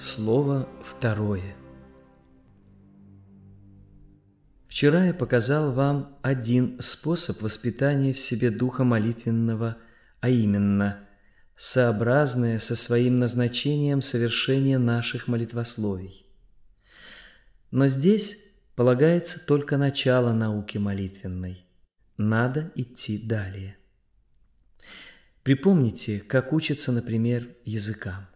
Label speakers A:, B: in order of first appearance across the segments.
A: Слово второе. Вчера я показал вам один способ воспитания в себе духа молитвенного, а именно сообразное со своим назначением совершения наших молитвословий. Но здесь полагается только начало науки молитвенной. Надо идти далее. Припомните, как учится, например, языкам.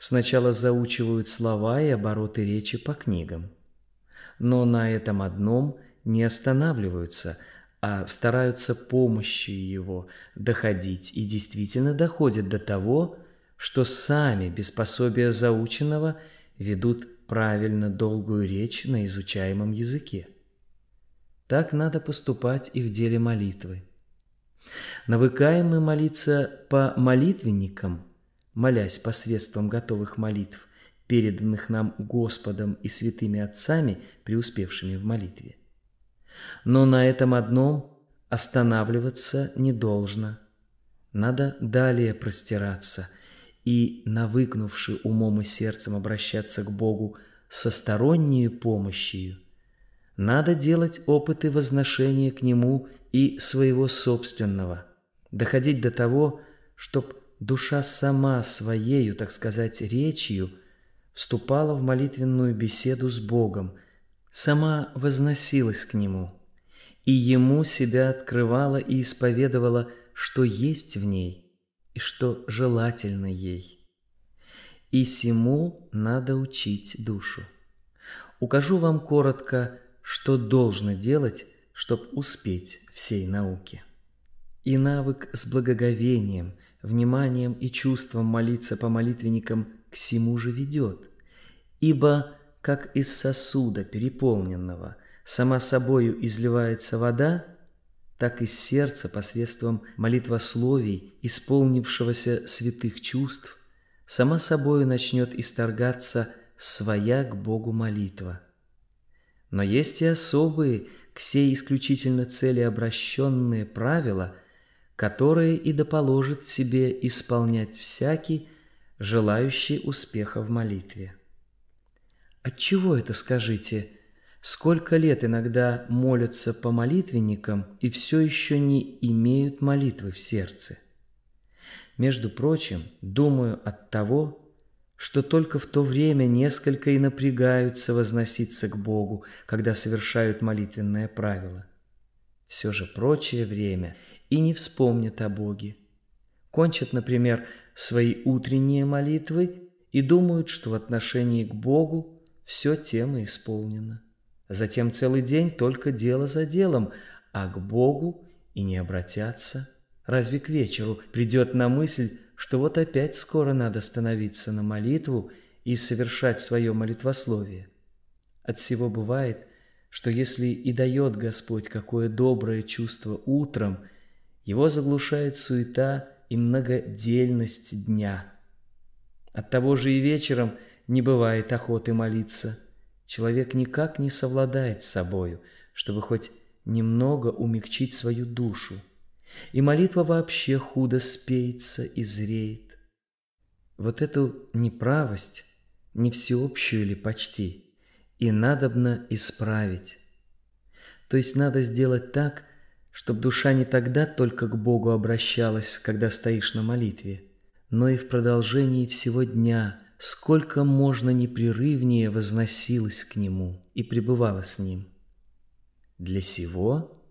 A: Сначала заучивают слова и обороты речи по книгам. Но на этом одном не останавливаются, а стараются помощью его доходить и действительно доходят до того, что сами без пособия заученного ведут правильно долгую речь на изучаемом языке. Так надо поступать и в деле молитвы. Навыкаем мы молиться по молитвенникам – молясь посредством готовых молитв, переданных нам Господом и святыми отцами, преуспевшими в молитве. Но на этом одном останавливаться не должно. Надо далее простираться и, навыкнувши умом и сердцем обращаться к Богу со сторонней помощью, надо делать опыты возношения к Нему и своего собственного, доходить до того, чтобы душа сама своею, так сказать, речью вступала в молитвенную беседу с Богом, сама возносилась к Нему, и Ему себя открывала и исповедовала, что есть в ней и что желательно ей. И сему надо учить душу. Укажу вам коротко, что должно делать, чтобы успеть всей науке. И навык с благоговением – вниманием и чувством молиться по молитвенникам к сему же ведет. Ибо, как из сосуда переполненного сама собою изливается вода, так из сердца посредством молитвословий, исполнившегося святых чувств, сама собою начнет исторгаться своя к Богу молитва. Но есть и особые, к сей исключительно цели обращенные правила, которые и доположит себе исполнять всякий, желающий успеха в молитве. Отчего это, скажите? Сколько лет иногда молятся по молитвенникам и все еще не имеют молитвы в сердце? Между прочим, думаю от того, что только в то время несколько и напрягаются возноситься к Богу, когда совершают молитвенное правило. Все же прочее время – и не вспомнят о Боге. Кончат, например, свои утренние молитвы и думают, что в отношении к Богу все тема исполнена. Затем целый день только дело за делом, а к Богу и не обратятся. Разве к вечеру придет на мысль, что вот опять скоро надо становиться на молитву и совершать свое молитвословие? От всего бывает, что если и дает Господь какое доброе чувство утром – его заглушает суета и многодельность дня. От того же и вечером не бывает охоты молиться. Человек никак не совладает с собою, чтобы хоть немного умягчить свою душу. И молитва вообще худо спеется и зреет. Вот эту неправость, не всеобщую ли почти, и надобно исправить. То есть надо сделать так, чтоб душа не тогда только к Богу обращалась, когда стоишь на молитве, но и в продолжении всего дня, сколько можно непрерывнее возносилась к Нему и пребывала с Ним. Для сего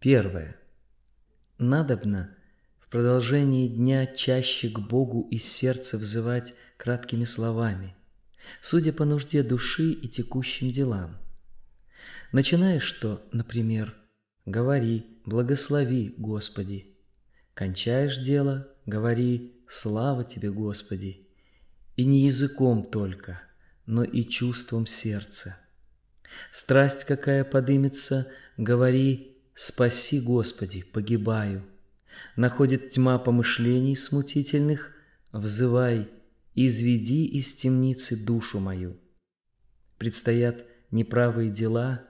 A: первое. Надобно в продолжении дня чаще к Богу из сердца взывать краткими словами, судя по нужде души и текущим делам. Начиная что, например, – говори, благослови, Господи. Кончаешь дело, говори, слава Тебе, Господи. И не языком только, но и чувством сердца. Страсть какая подымется, говори, спаси, Господи, погибаю. Находит тьма помышлений смутительных, взывай, изведи из темницы душу мою. Предстоят неправые дела,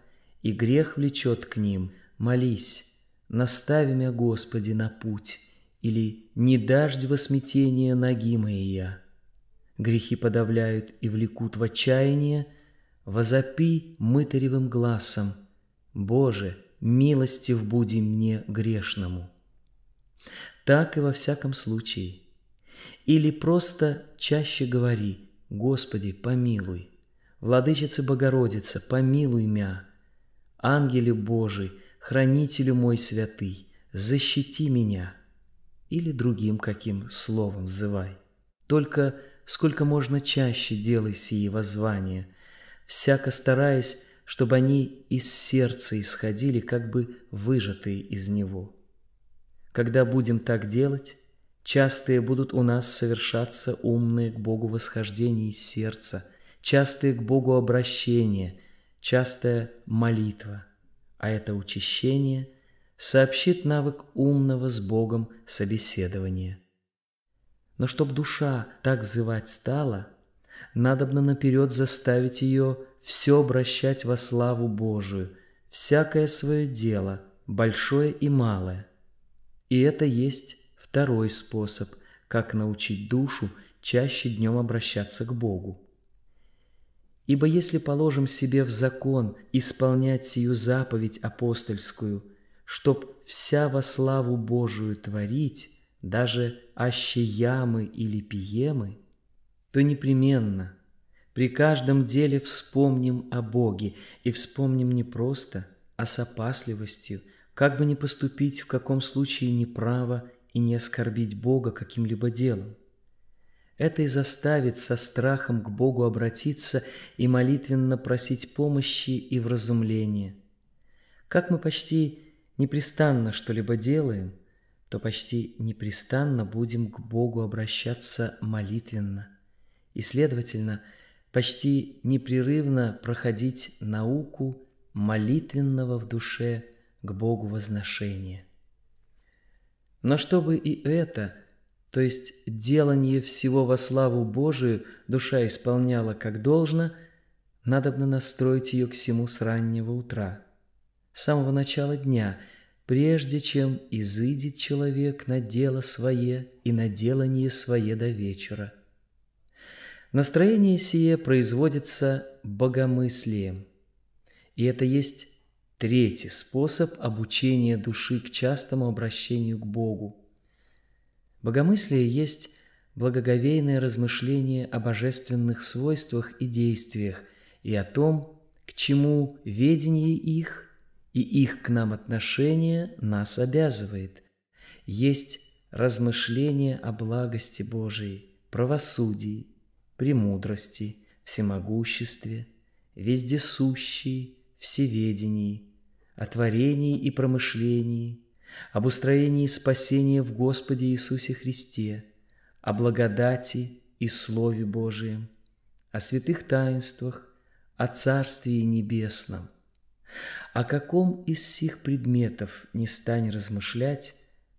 A: и грех влечет к ним – молись, настави меня, Господи, на путь, или не дождь во смятение ноги моей я. Грехи подавляют и влекут в отчаяние, возопи мытаревым глазом, Боже, милостив буди мне грешному. Так и во всяком случае. Или просто чаще говори, Господи, помилуй. Владычица Богородица, помилуй мя. Ангеле Божий, хранителю мой святый, защити меня!» Или другим каким словом взывай. Только сколько можно чаще делай сие воззвания, всяко стараясь, чтобы они из сердца исходили, как бы выжатые из него. Когда будем так делать, частые будут у нас совершаться умные к Богу восхождения из сердца, частые к Богу обращения, частая молитва – а это учащение сообщит навык умного с Богом собеседования. Но чтоб душа так взывать стала, надобно наперед заставить ее все обращать во славу Божию, всякое свое дело, большое и малое. И это есть второй способ, как научить душу чаще днем обращаться к Богу. Ибо если положим себе в закон исполнять сию заповедь апостольскую, чтоб вся во славу Божию творить, даже аще ямы или пиемы, то непременно при каждом деле вспомним о Боге, и вспомним не просто, а с опасливостью, как бы не поступить в каком случае неправо и не оскорбить Бога каким-либо делом. Это и заставит со страхом к Богу обратиться и молитвенно просить помощи и вразумления. Как мы почти непрестанно что-либо делаем, то почти непрестанно будем к Богу обращаться молитвенно и, следовательно, почти непрерывно проходить науку молитвенного в душе к Богу возношения. Но чтобы и это – то есть делание всего во славу Божию душа исполняла как должно, надобно настроить ее к всему с раннего утра, с самого начала дня, прежде чем изыдет человек на дело свое и на делание свое до вечера. Настроение сие производится богомыслием, и это есть третий способ обучения души к частому обращению к Богу – Богомыслие есть благоговейное размышление о божественных свойствах и действиях и о том, к чему ведение их и их к нам отношение нас обязывает. Есть размышление о благости Божией, правосудии, премудрости, всемогуществе, вездесущей, всеведении, о творении и промышлении, об устроении спасения в Господе Иисусе Христе, о благодати и Слове Божием, о святых таинствах, о Царстве Небесном. О каком из сих предметов не стань размышлять,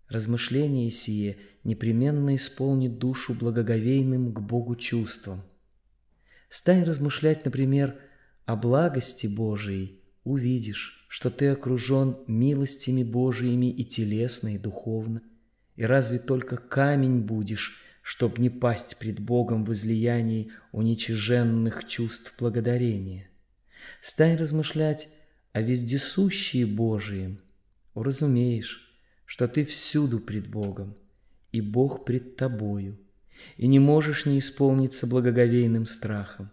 A: размышление сие непременно исполнит душу благоговейным к Богу чувством. Стань размышлять, например, о благости Божией, увидишь, что ты окружен милостями Божиими и телесно, и духовно, и разве только камень будешь, чтоб не пасть пред Богом в излиянии уничиженных чувств благодарения. Стань размышлять о вездесущие Божием, уразумеешь, что ты всюду пред Богом, и Бог пред тобою, и не можешь не исполниться благоговейным страхом.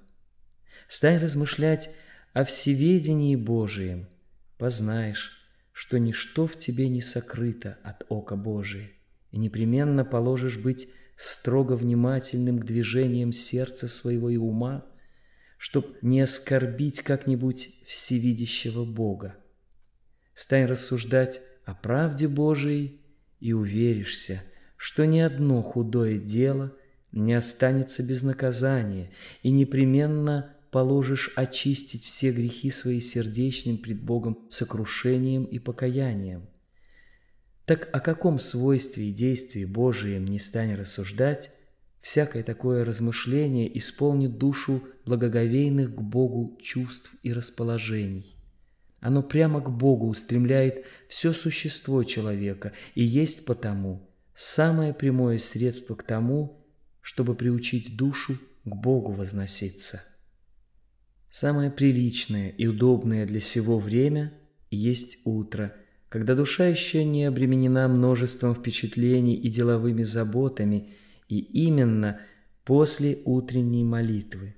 A: Стань размышлять о всеведении Божием – познаешь, что ничто в тебе не сокрыто от ока Божия, и непременно положишь быть строго внимательным к движениям сердца своего и ума, чтоб не оскорбить как-нибудь всевидящего Бога. Стань рассуждать о правде Божией и уверишься, что ни одно худое дело не останется без наказания и непременно положишь очистить все грехи свои сердечным пред Богом сокрушением и покаянием. Так о каком свойстве и действии Божием не стань рассуждать, всякое такое размышление исполнит душу благоговейных к Богу чувств и расположений. Оно прямо к Богу устремляет все существо человека и есть потому самое прямое средство к тому, чтобы приучить душу к Богу возноситься. Самое приличное и удобное для сего время есть утро, когда душа еще не обременена множеством впечатлений и деловыми заботами, и именно после утренней молитвы.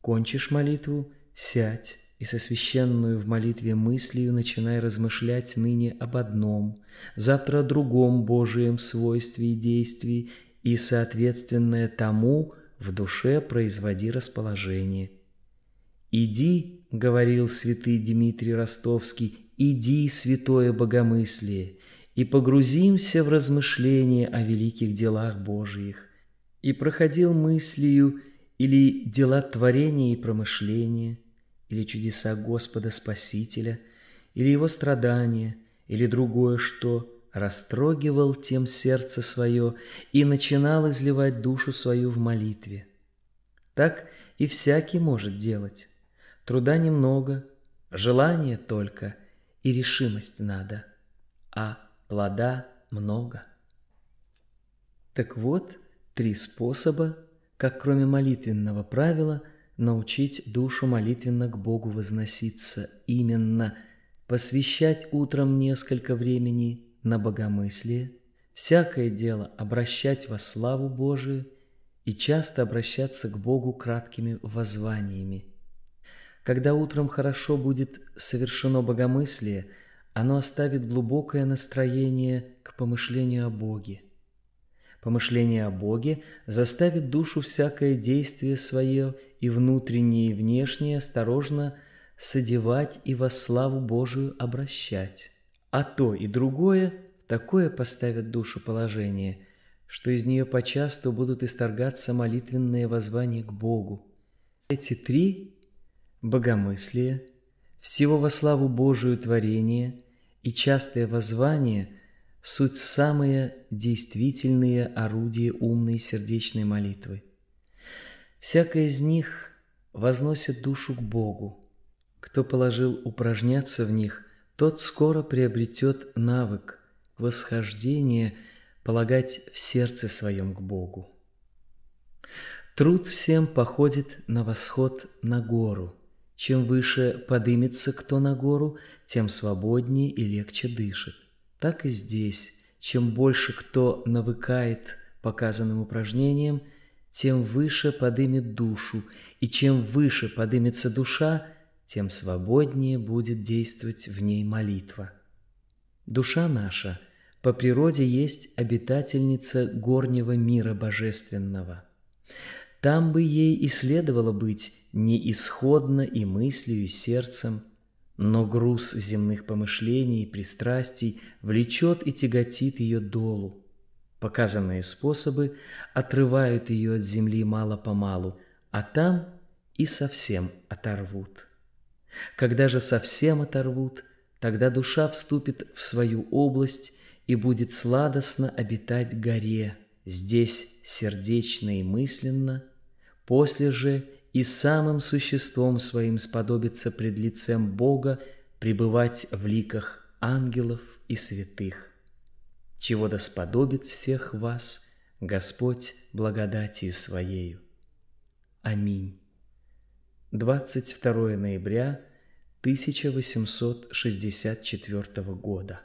A: Кончишь молитву, сядь и со священную в молитве мыслью начинай размышлять ныне об одном, завтра о другом Божием свойстве и действии, и, соответственное тому, в душе производи расположение – «Иди, — говорил святый Дмитрий Ростовский, — иди, святое богомыслие, и погрузимся в размышления о великих делах Божиих. И проходил мыслью или дела творения и промышления, или чудеса Господа Спасителя, или его страдания, или другое что, растрогивал тем сердце свое и начинал изливать душу свою в молитве. Так и всякий может делать. Труда немного, желание только и решимость надо, а плода много. Так вот, три способа, как кроме молитвенного правила, научить душу молитвенно к Богу возноситься, именно посвящать утром несколько времени на богомыслие, всякое дело обращать во славу Божию и часто обращаться к Богу краткими воззваниями – когда утром хорошо будет совершено богомыслие, оно оставит глубокое настроение к помышлению о Боге. Помышление о Боге заставит душу всякое действие свое и внутреннее и внешнее осторожно содевать и во славу Божию обращать. А то и другое такое поставит душу положение, что из нее почасту будут исторгаться молитвенные воззвания к Богу. Эти три богомыслие, всего во славу Божию творение и частое воззвание – суть самые действительные орудия умной сердечной молитвы. Всякое из них возносит душу к Богу. Кто положил упражняться в них, тот скоро приобретет навык восхождения полагать в сердце своем к Богу. Труд всем походит на восход на гору – чем выше подымется кто на гору, тем свободнее и легче дышит. Так и здесь. Чем больше кто навыкает показанным упражнениям, тем выше подымет душу, и чем выше подымется душа, тем свободнее будет действовать в ней молитва. Душа наша по природе есть обитательница горнего мира божественного – там бы ей и следовало быть неисходно и мыслью, и сердцем, но груз земных помышлений и пристрастий влечет и тяготит ее долу. Показанные способы отрывают ее от земли мало-помалу, а там и совсем оторвут. Когда же совсем оторвут, тогда душа вступит в свою область и будет сладостно обитать горе, здесь сердечно и мысленно, после же и самым существом своим сподобится пред лицем Бога пребывать в ликах ангелов и святых, чего досподобит всех вас Господь благодатью Своею. Аминь. 22 ноября 1864 года.